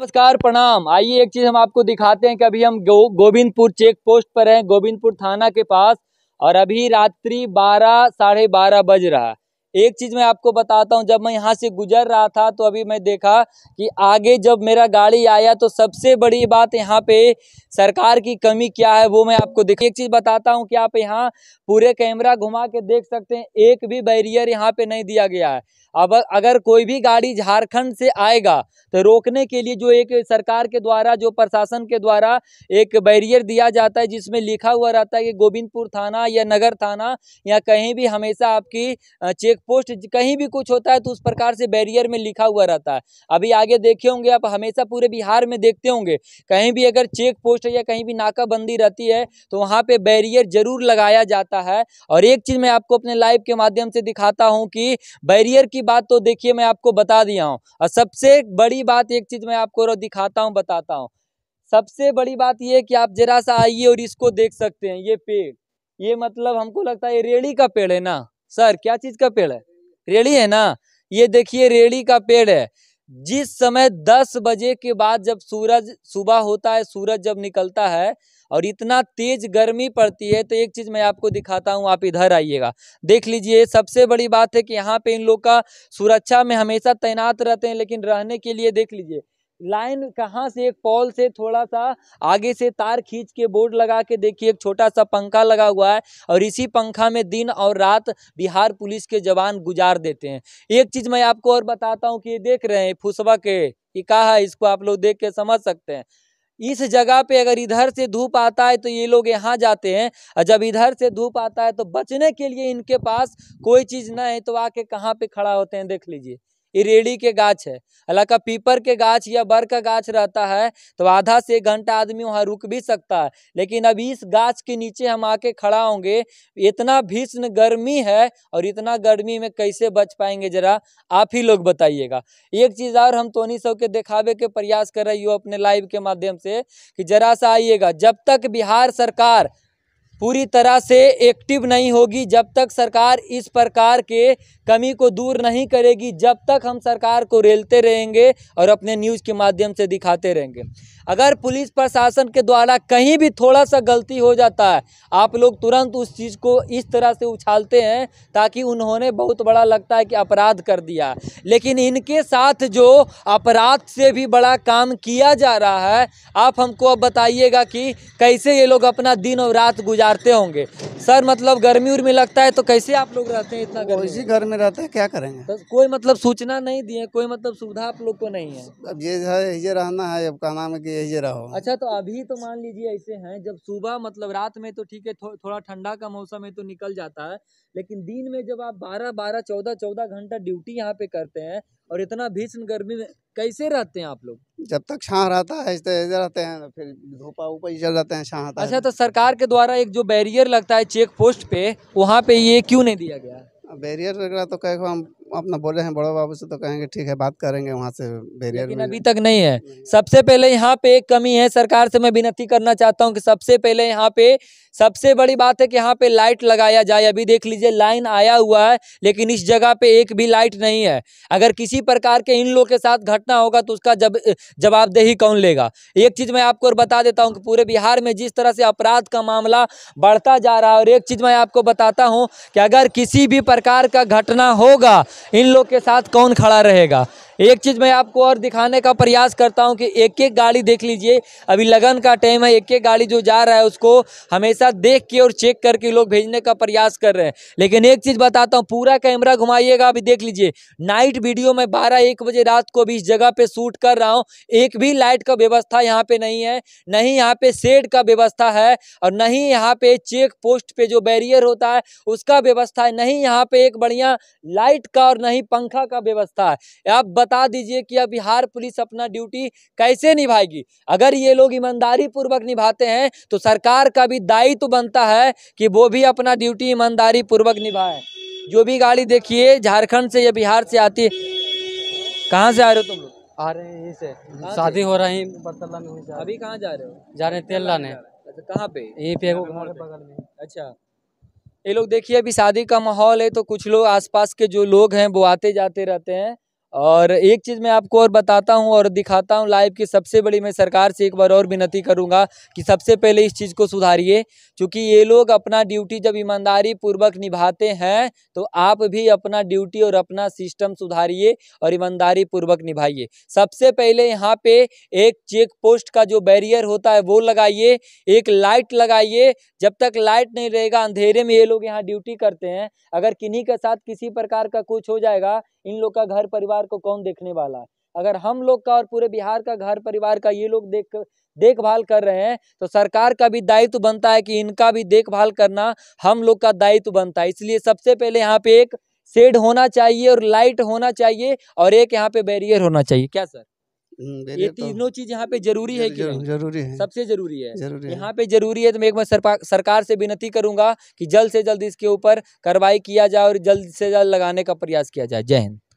नमस्कार प्रणाम आइए एक चीज़ हम आपको दिखाते हैं कि अभी हम गो, गोविंदपुर चेक पोस्ट पर हैं गोविंदपुर थाना के पास और अभी रात्रि बारह साढ़े बारह बज रहा है एक चीज़ मैं आपको बताता हूँ जब मैं यहाँ से गुजर रहा था तो अभी मैं देखा कि आगे जब मेरा गाड़ी आया तो सबसे बड़ी बात यहाँ पे सरकार की कमी क्या है वो मैं आपको देख एक चीज़ बताता हूँ कि आप यहाँ पूरे कैमरा घुमा के देख सकते हैं एक भी बैरियर यहाँ पे नहीं दिया गया है अब अगर कोई भी गाड़ी झारखंड से आएगा तो रोकने के लिए जो एक सरकार के द्वारा जो प्रशासन के द्वारा एक बैरियर दिया जाता है जिसमें लिखा हुआ रहता है कि गोविंदपुर थाना या नगर थाना या कहीं भी हमेशा आपकी चेक पोस्ट कहीं भी कुछ होता है तो उस प्रकार से बैरियर में लिखा हुआ रहता है अभी आगे देखे होंगे आप हमेशा पूरे बिहार में देखते होंगे कहीं भी अगर चेक पोस्ट या कहीं भी नाकाबंदी रहती है तो वहाँ पे बैरियर जरूर लगाया जाता है और एक चीज़ मैं आपको अपने लाइव के माध्यम से दिखाता हूँ कि बैरियर की बात तो देखिए मैं आपको बता दिया हूँ और सबसे बड़ी बात एक चीज़ मैं आपको दिखाता हूँ बताता हूँ सबसे बड़ी बात यह कि आप जरा सा आइए और इसको देख सकते हैं ये पेड़ ये मतलब हमको लगता है ये रेड़ी का पेड़ है ना सर क्या चीज का पेड़ है रेड़ी है ना ये देखिए रेड़ी का पेड़ है जिस समय 10 बजे के बाद जब सूरज सुबह होता है सूरज जब निकलता है और इतना तेज गर्मी पड़ती है तो एक चीज मैं आपको दिखाता हूँ आप इधर आइएगा देख लीजिए सबसे बड़ी बात है कि यहाँ पे इन लोग का सुरक्षा में हमेशा तैनात रहते हैं लेकिन रहने के लिए देख लीजिए लाइन कहाँ से एक पॉल से थोड़ा सा आगे से तार खींच के बोर्ड लगा के देखिए एक छोटा सा पंखा लगा हुआ है और इसी पंखा में दिन और रात बिहार पुलिस के जवान गुजार देते हैं एक चीज़ मैं आपको और बताता हूँ कि ये देख रहे हैं फुसवा के ये कहा है इसको आप लोग देख के समझ सकते हैं इस जगह पे अगर इधर से धूप आता है तो ये लोग यहाँ जाते हैं और जब इधर से धूप आता है तो बचने के लिए इनके पास कोई चीज़ ना है तो आके कहाँ पे खड़ा होते हैं देख लीजिए इरेड़ी के गाछ है हालांकि पीपर के गाछ या बर का गाछ रहता है तो आधा से एक घंटा आदमी वहाँ रुक भी सकता है लेकिन अभी इस गाछ के नीचे हम आके खड़ा होंगे इतना भीषण गर्मी है और इतना गर्मी में कैसे बच पाएंगे जरा आप ही लोग बताइएगा एक चीज़ और हम तोनी सब के दिखावे के प्रयास कर रही हो अपने लाइव के माध्यम से कि जरा सा आइएगा जब तक बिहार सरकार पूरी तरह से एक्टिव नहीं होगी जब तक सरकार इस प्रकार के कमी को दूर नहीं करेगी जब तक हम सरकार को रेलते रहेंगे और अपने न्यूज़ के माध्यम से दिखाते रहेंगे अगर पुलिस प्रशासन के द्वारा कहीं भी थोड़ा सा गलती हो जाता है आप लोग तुरंत उस चीज़ को इस तरह से उछालते हैं ताकि उन्होंने बहुत बड़ा लगता है कि अपराध कर दिया लेकिन इनके साथ जो अपराध से भी बड़ा काम किया जा रहा है आप हमको अब बताइएगा कि कैसे ये लोग अपना दिन और रात गुजार उतारते होंगे सर मतलब गर्मी उर्मी लगता है तो कैसे आप लोग रहते हैं इतना गर्मी इसी घर में रहते हैं क्या करेंगे तो कोई मतलब सूचना नहीं दिए कोई मतलब सुविधा आप लोग को नहीं है अब ये है यही रहना है अब कहना है कि यही रहो अच्छा तो अभी तो मान लीजिए ऐसे हैं जब सुबह मतलब रात में तो ठीक है थो, थोड़ा ठंडा का मौसम है तो निकल जाता है लेकिन दिन में जब आप बारह बारह चौदह चौदह घंटा ड्यूटी यहाँ पे करते हैं और इतना भीषण गर्मी में कैसे रहते हैं आप लोग जब तक छा रहता है रहते हैं फिर धोपा ऊपर ही चल जाते हैं छाँ अच्छा तो सरकार के द्वारा एक जो बैरियर लगता है चेक पोस्ट पे वहाँ पे ये क्यों नहीं दिया गया बैरियर वगैरह तो कहे हम अपना बोले हैं बड़े बाबू से तो कहेंगे ठीक है बात करेंगे वहाँ से बैरियर अभी तक नहीं है हम्म। सबसे पहले यहाँ पे एक कमी है सरकार से मैं विनती करना चाहता हूँ कि सबसे पहले यहाँ पे सबसे बड़ी बात है कि यहाँ पे लाइट लगाया जाए अभी देख लीजिए लाइन आया हुआ है लेकिन इस जगह पे एक भी लाइट नहीं है अगर किसी प्रकार के इन लोग के साथ घटना होगा तो उसका जब जवाबदेही कौन लेगा एक चीज़ मैं आपको और बता देता हूँ कि पूरे बिहार में जिस तरह से अपराध का मामला बढ़ता जा रहा है और एक चीज़ मैं आपको बताता हूँ कि अगर किसी भी प्रकार का घटना होगा इन लोग के साथ कौन खड़ा रहेगा एक चीज़ मैं आपको और दिखाने का प्रयास करता हूँ कि एक एक गाड़ी देख लीजिए अभी लगन का टाइम है एक एक गाड़ी जो जा रहा है उसको हमेशा देख के और चेक करके लोग भेजने का प्रयास कर रहे हैं लेकिन एक चीज़ बताता हूँ पूरा कैमरा घुमाइएगा अभी देख लीजिए नाइट वीडियो मैं बारह एक बजे रात को भी इस जगह पर शूट कर रहा हूँ एक भी लाइट का व्यवस्था यहाँ पर नहीं है न ही यहाँ पे शेड का व्यवस्था है और न ही यहाँ पे चेक पोस्ट पे जो बैरियर होता है उसका व्यवस्था है नहीं यहाँ पे एक बढ़िया लाइट का और नहीं पंखा का व्यवस्था है आप बता दीजिए कि अब बिहार पुलिस अपना ड्यूटी कैसे निभाएगी अगर ये लोग ईमानदारी पूर्वक निभाते हैं तो सरकार का भी दायित्व तो बनता है कि वो भी अपना ड्यूटी ईमानदारी पूर्वक निभाए जो भी गाड़ी देखिए झारखंड से या बिहार से आती है कहाँ से आ रहे हो तुम आ रहे हैं यहीं से शादी हो रही है बरतला में अभी कहाँ जा रहे हो जा रहे हैं तेल लाने अच्छा, कहाँ पे यहीं पे बगल में अच्छा ये लोग देखिए अभी शादी का माहौल है तो कुछ लोग आसपास के जो लोग हैं वो आते जाते रहते हैं और एक चीज़ मैं आपको और बताता हूँ और दिखाता हूँ लाइव की सबसे बड़ी मैं सरकार से एक बार और विनती करूँगा कि सबसे पहले इस चीज़ को सुधारिए क्योंकि ये लोग अपना ड्यूटी जब ईमानदारी पूर्वक निभाते हैं तो आप भी अपना ड्यूटी और अपना सिस्टम सुधारिए और ईमानदारी पूर्वक निभाइए सबसे पहले यहाँ पे एक चेक पोस्ट का जो बैरियर होता है वो लगाइए एक लाइट लगाइए जब तक लाइट नहीं रहेगा अंधेरे में ये लोग यहाँ ड्यूटी करते हैं अगर किन्हीं के साथ किसी प्रकार का कुछ हो जाएगा इन लोग का घर परिवार को कौन देखने वाला है अगर हम लोग का और पूरे बिहार का घर परिवार का ये लोग देख देखभाल कर रहे हैं तो सरकार का भी दायित्व बनता है कि इनका भी देखभाल करना हम लोग का दायित्व बनता है इसलिए सबसे पहले यहाँ पे एक शेड होना चाहिए और लाइट होना चाहिए और एक यहाँ पे बैरियर होना चाहिए क्या सर हम्म, ये तीनों चीज यहाँ पे जरूरी है कि जरूरी है सबसे जरूरी है जरूरी यहाँ पे जरूरी है तो मैं एक बार सरकार से विनती करूंगा कि जल्द से जल्द इसके ऊपर कार्रवाई किया जाए और जल्द से जल्द लगाने का प्रयास किया जाए जय हिंद